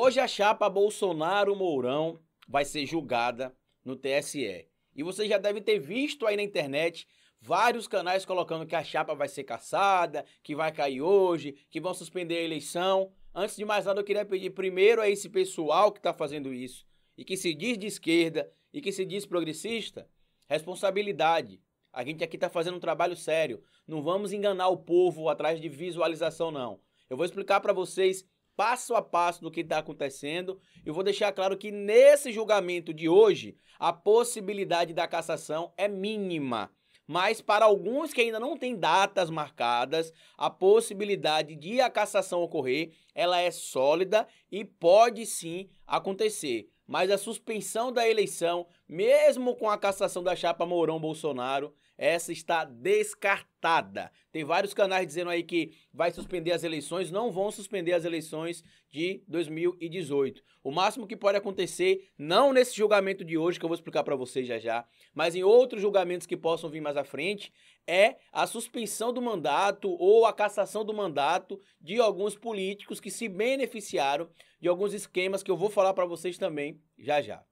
Hoje a chapa Bolsonaro-Mourão vai ser julgada no TSE. E você já deve ter visto aí na internet vários canais colocando que a chapa vai ser caçada, que vai cair hoje, que vão suspender a eleição. Antes de mais nada, eu queria pedir primeiro a esse pessoal que está fazendo isso e que se diz de esquerda e que se diz progressista, responsabilidade. A gente aqui está fazendo um trabalho sério. Não vamos enganar o povo atrás de visualização, não. Eu vou explicar para vocês passo a passo do que está acontecendo. Eu vou deixar claro que nesse julgamento de hoje, a possibilidade da cassação é mínima. Mas para alguns que ainda não têm datas marcadas, a possibilidade de a cassação ocorrer, ela é sólida e pode sim acontecer. Mas a suspensão da eleição mesmo com a cassação da chapa Mourão-Bolsonaro, essa está descartada. Tem vários canais dizendo aí que vai suspender as eleições, não vão suspender as eleições de 2018. O máximo que pode acontecer, não nesse julgamento de hoje, que eu vou explicar para vocês já já, mas em outros julgamentos que possam vir mais à frente, é a suspensão do mandato ou a cassação do mandato de alguns políticos que se beneficiaram de alguns esquemas que eu vou falar para vocês também já já.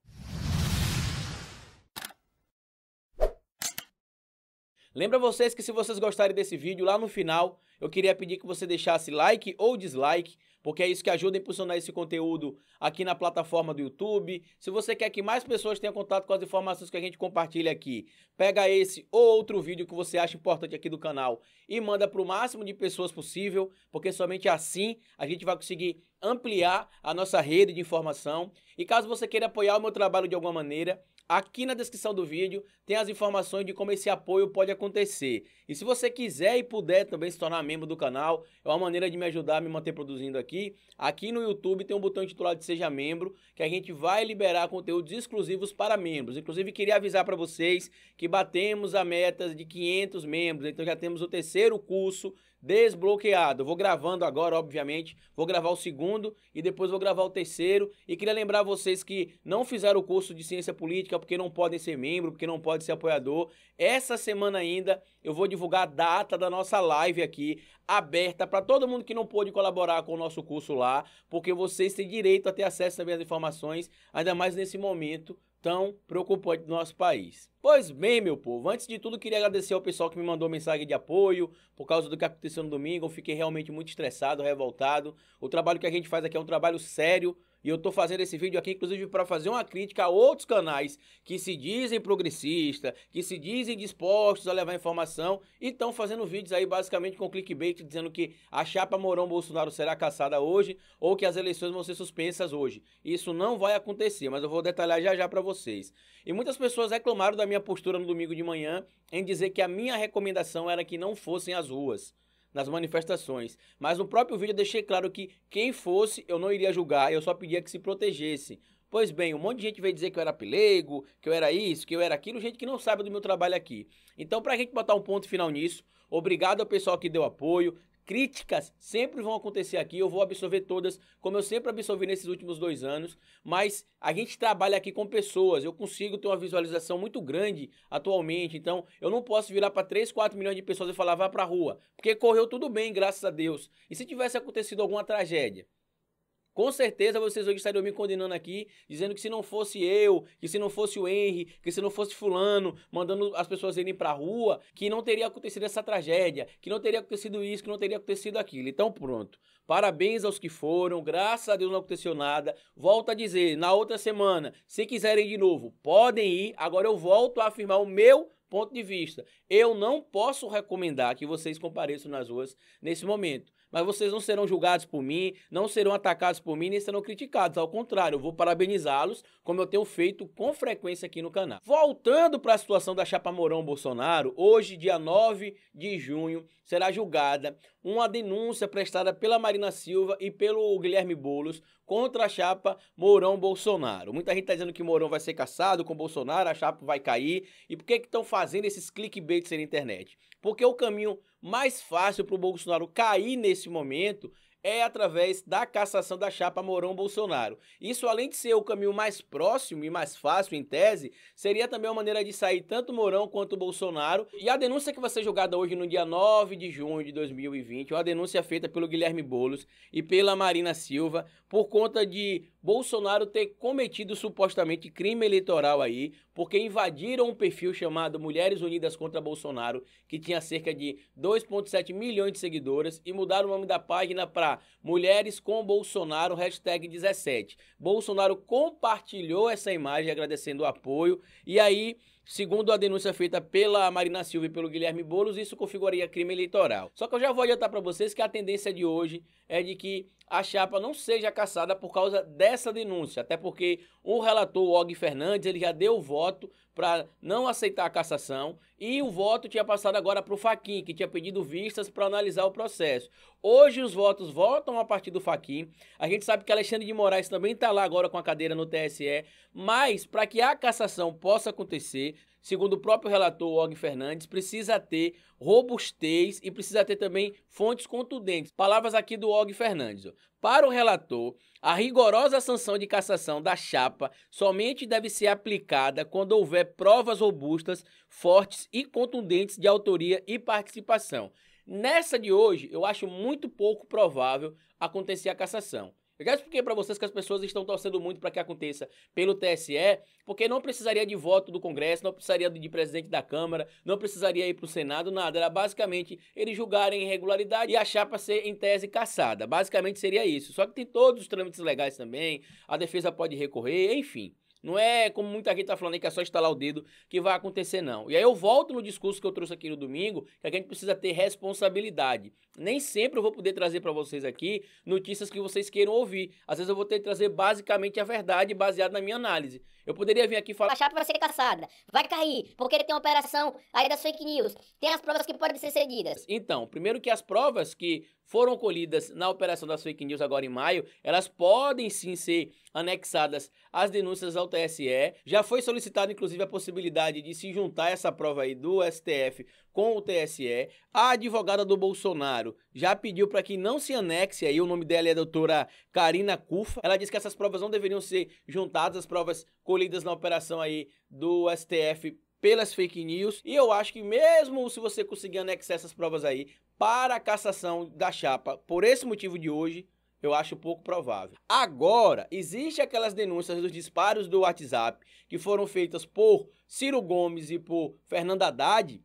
Lembra vocês que se vocês gostarem desse vídeo, lá no final, eu queria pedir que você deixasse like ou dislike, porque é isso que ajuda a impulsionar esse conteúdo aqui na plataforma do YouTube. Se você quer que mais pessoas tenham contato com as informações que a gente compartilha aqui, pega esse ou outro vídeo que você acha importante aqui do canal e manda para o máximo de pessoas possível, porque somente assim a gente vai conseguir ampliar a nossa rede de informação. E caso você queira apoiar o meu trabalho de alguma maneira, Aqui na descrição do vídeo tem as informações de como esse apoio pode acontecer. E se você quiser e puder também se tornar membro do canal, é uma maneira de me ajudar a me manter produzindo aqui. Aqui no YouTube tem um botão intitulado Seja Membro, que a gente vai liberar conteúdos exclusivos para membros. Inclusive, queria avisar para vocês que batemos a meta de 500 membros, então já temos o terceiro curso desbloqueado. Vou gravando agora, obviamente. Vou gravar o segundo e depois vou gravar o terceiro. E queria lembrar vocês que não fizeram o curso de ciência política porque não podem ser membro, porque não podem ser apoiador. Essa semana ainda eu vou divulgar a data da nossa live aqui, aberta para todo mundo que não pôde colaborar com o nosso curso lá, porque vocês têm direito a ter acesso também às informações, ainda mais nesse momento tão preocupante do nosso país. Pois bem, meu povo, antes de tudo, queria agradecer ao pessoal que me mandou mensagem de apoio por causa do que aconteceu no domingo. Eu fiquei realmente muito estressado, revoltado. O trabalho que a gente faz aqui é um trabalho sério, e eu estou fazendo esse vídeo aqui, inclusive, para fazer uma crítica a outros canais que se dizem progressistas, que se dizem dispostos a levar informação e estão fazendo vídeos aí basicamente com clickbait dizendo que a chapa Morão Bolsonaro será caçada hoje ou que as eleições vão ser suspensas hoje. Isso não vai acontecer, mas eu vou detalhar já já para vocês. E muitas pessoas reclamaram da minha postura no domingo de manhã em dizer que a minha recomendação era que não fossem as ruas nas manifestações. Mas no próprio vídeo eu deixei claro que quem fosse eu não iria julgar, eu só pedia que se protegesse. Pois bem, um monte de gente veio dizer que eu era pelego, que eu era isso, que eu era aquilo, gente que não sabe do meu trabalho aqui. Então, pra gente botar um ponto final nisso, obrigado ao pessoal que deu apoio, Críticas sempre vão acontecer aqui, eu vou absorver todas, como eu sempre absorvi nesses últimos dois anos, mas a gente trabalha aqui com pessoas, eu consigo ter uma visualização muito grande atualmente, então eu não posso virar para 3, 4 milhões de pessoas e falar vá para a rua, porque correu tudo bem, graças a Deus. E se tivesse acontecido alguma tragédia? Com certeza vocês hoje estariam me condenando aqui, dizendo que se não fosse eu, que se não fosse o Henry, que se não fosse fulano, mandando as pessoas irem pra rua, que não teria acontecido essa tragédia, que não teria acontecido isso, que não teria acontecido aquilo. Então pronto. Parabéns aos que foram, graças a Deus não aconteceu nada. Volto a dizer, na outra semana, se quiserem de novo, podem ir. Agora eu volto a afirmar o meu ponto de vista. Eu não posso recomendar que vocês compareçam nas ruas nesse momento. Mas vocês não serão julgados por mim, não serão atacados por mim, nem serão criticados. Ao contrário, eu vou parabenizá-los, como eu tenho feito com frequência aqui no canal. Voltando para a situação da chapa Mourão Bolsonaro, hoje, dia 9 de junho, será julgada uma denúncia prestada pela Marina Silva e pelo Guilherme Boulos contra a chapa Mourão-Bolsonaro. Muita gente está dizendo que Mourão vai ser caçado com Bolsonaro, a chapa vai cair. E por que estão fazendo esses clickbaits na internet? Porque o caminho mais fácil para o Bolsonaro cair nesse momento é através da cassação da chapa Morão bolsonaro Isso, além de ser o caminho mais próximo e mais fácil, em tese, seria também uma maneira de sair tanto Morão quanto Bolsonaro. E a denúncia que vai ser jogada hoje, no dia 9 de junho de 2020, é uma denúncia feita pelo Guilherme Boulos e pela Marina Silva por conta de Bolsonaro ter cometido supostamente crime eleitoral aí, porque invadiram um perfil chamado Mulheres Unidas contra Bolsonaro, que tinha cerca de 2,7 milhões de seguidores, e mudaram o nome da página para mulheres com Bolsonaro, hashtag 17. Bolsonaro compartilhou essa imagem agradecendo o apoio e aí Segundo a denúncia feita pela Marina Silva e pelo Guilherme Bolos, isso configuraria crime eleitoral. Só que eu já vou adiantar para vocês que a tendência de hoje é de que a chapa não seja cassada por causa dessa denúncia, até porque o relator Og Fernandes ele já deu o voto para não aceitar a cassação e o voto tinha passado agora para o Faquin, que tinha pedido vistas para analisar o processo. Hoje os votos voltam a partir do Faquin. A gente sabe que Alexandre de Moraes também está lá agora com a cadeira no TSE, mas para que a cassação possa acontecer segundo o próprio relator Og Fernandes, precisa ter robustez e precisa ter também fontes contundentes. Palavras aqui do Og Fernandes. Para o relator, a rigorosa sanção de cassação da chapa somente deve ser aplicada quando houver provas robustas, fortes e contundentes de autoria e participação. Nessa de hoje, eu acho muito pouco provável acontecer a cassação. Eu já expliquei para vocês que as pessoas estão torcendo muito para que aconteça pelo TSE, porque não precisaria de voto do Congresso, não precisaria de presidente da Câmara, não precisaria ir para o Senado, nada. Era basicamente eles julgarem irregularidade e a chapa ser, em tese, caçada. Basicamente seria isso. Só que tem todos os trâmites legais também, a defesa pode recorrer, enfim. Não é como muita gente está falando aí, que é só estalar o dedo que vai acontecer, não. E aí eu volto no discurso que eu trouxe aqui no domingo, que a gente precisa ter responsabilidade. Nem sempre eu vou poder trazer para vocês aqui notícias que vocês queiram ouvir. Às vezes eu vou ter que trazer basicamente a verdade baseada na minha análise. Eu poderia vir aqui falar. A chapa vai ser é caçada, vai cair, porque ele tem uma operação aí das fake news, tem as provas que podem ser cedidas. Então, primeiro que as provas que foram colhidas na operação das fake news agora em maio, elas podem sim ser anexadas às denúncias ao TSE. Já foi solicitada, inclusive, a possibilidade de se juntar essa prova aí do STF com o TSE. A advogada do Bolsonaro já pediu para que não se anexe aí, o nome dela é a doutora Karina Cufa. Ela disse que essas provas não deveriam ser juntadas às provas colhidas na operação aí do STF pelas fake news. E eu acho que mesmo se você conseguir anexar essas provas aí para a cassação da chapa, por esse motivo de hoje, eu acho pouco provável. Agora, existem aquelas denúncias dos disparos do WhatsApp que foram feitas por Ciro Gomes e por Fernando Haddad,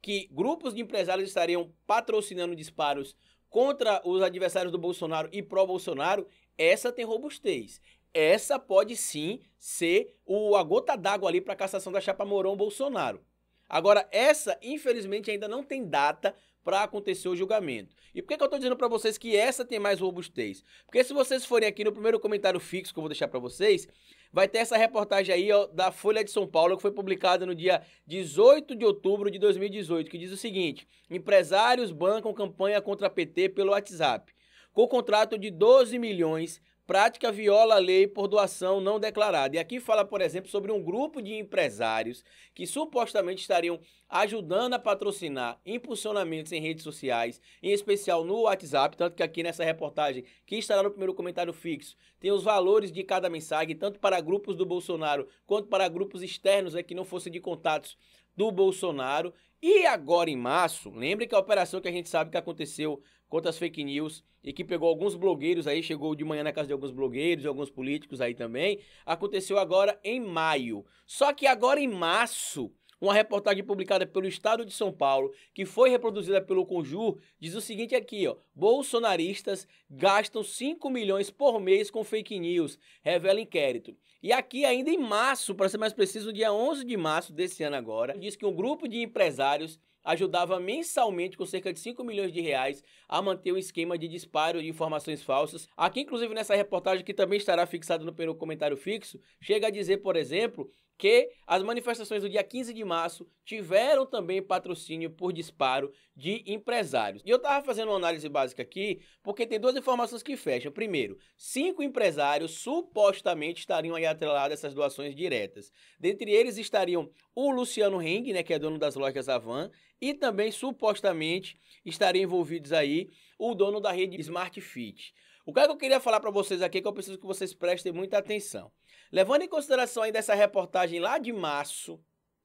que grupos de empresários estariam patrocinando disparos contra os adversários do Bolsonaro e pró-Bolsonaro, essa tem robustez. Essa pode sim ser o, a gota d'água ali para a cassação da chapa Mourão-Bolsonaro. Agora, essa, infelizmente, ainda não tem data para acontecer o julgamento. E por que, que eu estou dizendo para vocês que essa tem mais robustez? Porque se vocês forem aqui no primeiro comentário fixo que eu vou deixar para vocês, vai ter essa reportagem aí ó, da Folha de São Paulo, que foi publicada no dia 18 de outubro de 2018, que diz o seguinte: empresários bancam campanha contra PT pelo WhatsApp. Com contrato de 12 milhões, prática viola a lei por doação não declarada. E aqui fala, por exemplo, sobre um grupo de empresários que supostamente estariam ajudando a patrocinar impulsionamentos em redes sociais, em especial no WhatsApp, tanto que aqui nessa reportagem, que estará no primeiro comentário fixo, tem os valores de cada mensagem, tanto para grupos do Bolsonaro quanto para grupos externos é, que não fossem de contatos do Bolsonaro. E agora em março, lembre que a operação que a gente sabe que aconteceu contra as fake news e que pegou alguns blogueiros aí, chegou de manhã na casa de alguns blogueiros e alguns políticos aí também. Aconteceu agora em maio. Só que agora em março, uma reportagem publicada pelo Estado de São Paulo, que foi reproduzida pelo Conjur, diz o seguinte aqui, ó: Bolsonaristas gastam 5 milhões por mês com fake news, revela inquérito. E aqui ainda em março, para ser mais preciso, no dia 11 de março desse ano agora, diz que um grupo de empresários ajudava mensalmente com cerca de 5 milhões de reais a manter um esquema de disparo de informações falsas. Aqui, inclusive, nessa reportagem que também estará fixada no primeiro comentário fixo, chega a dizer, por exemplo, que as manifestações do dia 15 de março tiveram também patrocínio por disparo de empresários. E eu estava fazendo uma análise básica aqui, porque tem duas informações que fecham. Primeiro, cinco empresários supostamente estariam aí atrelados a essas doações diretas. Dentre eles estariam o Luciano Ring, né, que é dono das lojas Avan, e também supostamente estariam envolvidos aí o dono da rede Smart Fit. O que, é que eu queria falar para vocês aqui é que eu preciso que vocês prestem muita atenção. Levando em consideração ainda essa reportagem lá de março,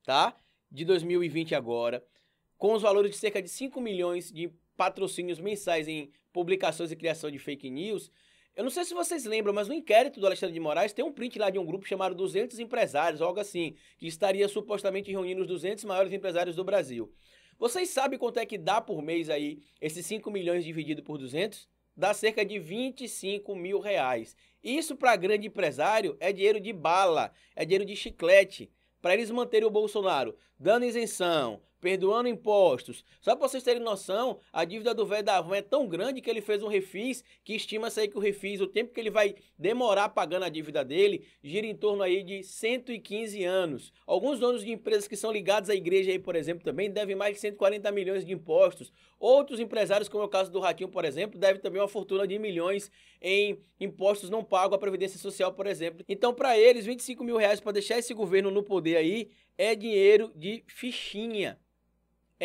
tá? De 2020 agora, com os valores de cerca de 5 milhões de patrocínios mensais em publicações e criação de fake news, eu não sei se vocês lembram, mas no inquérito do Alexandre de Moraes tem um print lá de um grupo chamado 200 empresários, algo assim, que estaria supostamente reunindo os 200 maiores empresários do Brasil. Vocês sabem quanto é que dá por mês aí esses 5 milhões dividido por 200? dá cerca de 25 mil reais. Isso para grande empresário é dinheiro de bala, é dinheiro de chiclete. Para eles manterem o Bolsonaro dando isenção, perdoando impostos. Só para vocês terem noção, a dívida do velho da van é tão grande que ele fez um refis, que estima-se aí que o refis, o tempo que ele vai demorar pagando a dívida dele, gira em torno aí de 115 anos. Alguns donos de empresas que são ligados à igreja aí, por exemplo, também devem mais de 140 milhões de impostos. Outros empresários, como é o caso do Ratinho, por exemplo, devem também uma fortuna de milhões em impostos não pagos à Previdência Social, por exemplo. Então, para eles, 25 mil reais para deixar esse governo no poder aí é dinheiro de fichinha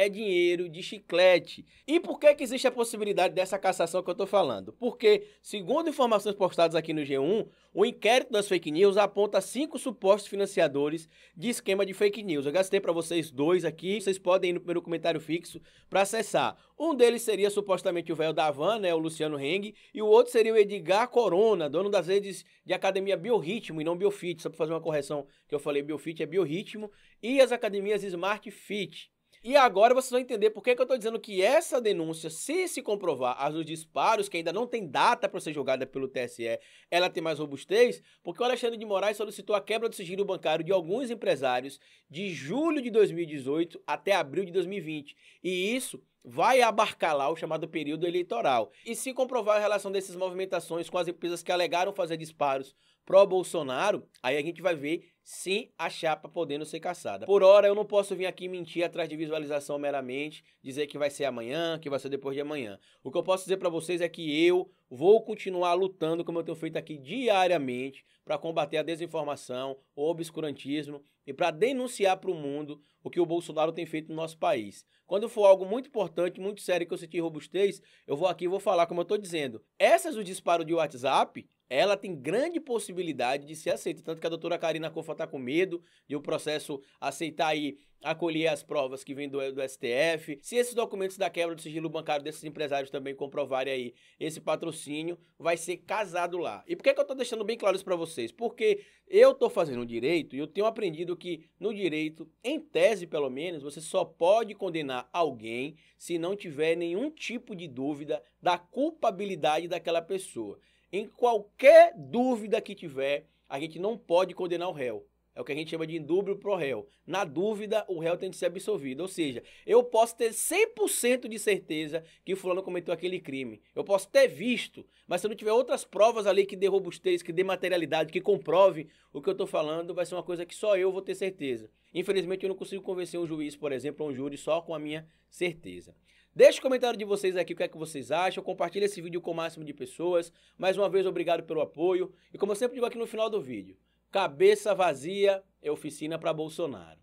é dinheiro de chiclete. E por que, que existe a possibilidade dessa cassação que eu estou falando? Porque, segundo informações postadas aqui no G1, o inquérito das fake news aponta cinco supostos financiadores de esquema de fake news. Eu gastei para vocês dois aqui, vocês podem ir no primeiro comentário fixo para acessar. Um deles seria supostamente o velho da Havan, né, o Luciano Heng, e o outro seria o Edgar Corona, dono das redes de academia Biorritmo e não Biofit, só para fazer uma correção que eu falei Biofit é Biorritmo, e as academias Smart Fit. E agora vocês vão entender por que, que eu estou dizendo que essa denúncia, se se comprovar as dos disparos, que ainda não tem data para ser julgada pelo TSE, ela tem mais robustez, porque o Alexandre de Moraes solicitou a quebra do sigilo bancário de alguns empresários de julho de 2018 até abril de 2020. E isso vai abarcar lá o chamado período eleitoral. E se comprovar a relação dessas movimentações com as empresas que alegaram fazer disparos pró-Bolsonaro, aí a gente vai ver sim a chapa podendo ser caçada. Por hora, eu não posso vir aqui mentir atrás de visualização meramente, dizer que vai ser amanhã, que vai ser depois de amanhã. O que eu posso dizer para vocês é que eu vou continuar lutando, como eu tenho feito aqui diariamente, para combater a desinformação, o obscurantismo e para denunciar para o mundo o que o Bolsonaro tem feito no nosso país. Quando for algo muito importante, muito sério que eu senti robustez, eu vou aqui e vou falar como eu estou dizendo. Essas o disparo de WhatsApp ela tem grande possibilidade de ser aceita. Tanto que a doutora Karina Cofa está com medo de o processo aceitar aí, acolher as provas que vêm do, do, STF. Se esses documentos da quebra do sigilo bancário desses empresários também comprovarem aí esse patrocínio, vai ser casado lá. E por que, que eu estou deixando bem claro isso para vocês? Porque eu estou fazendo direito e eu tenho aprendido que no direito, em tese pelo menos, você só pode condenar alguém se não tiver nenhum tipo de dúvida da culpabilidade daquela pessoa. Em qualquer dúvida que tiver, a gente não pode condenar o réu. É o que a gente chama de indúbio pro réu. Na dúvida, o réu tem de ser absolvido. Ou seja, eu posso ter 100% de certeza que o fulano cometeu aquele crime. Eu posso ter visto, mas se eu não tiver outras provas ali que dê robustez, que dê materialidade, que comprove o que eu estou falando, vai ser uma coisa que só eu vou ter certeza. Infelizmente, eu não consigo convencer um juiz, por exemplo, ou um júri só com a minha certeza. Deixe o comentário de vocês aqui o que é que vocês acham, compartilhe esse vídeo com o máximo de pessoas. Mais uma vez, obrigado pelo apoio. E como eu sempre digo aqui no final do vídeo, cabeça vazia é oficina para Bolsonaro.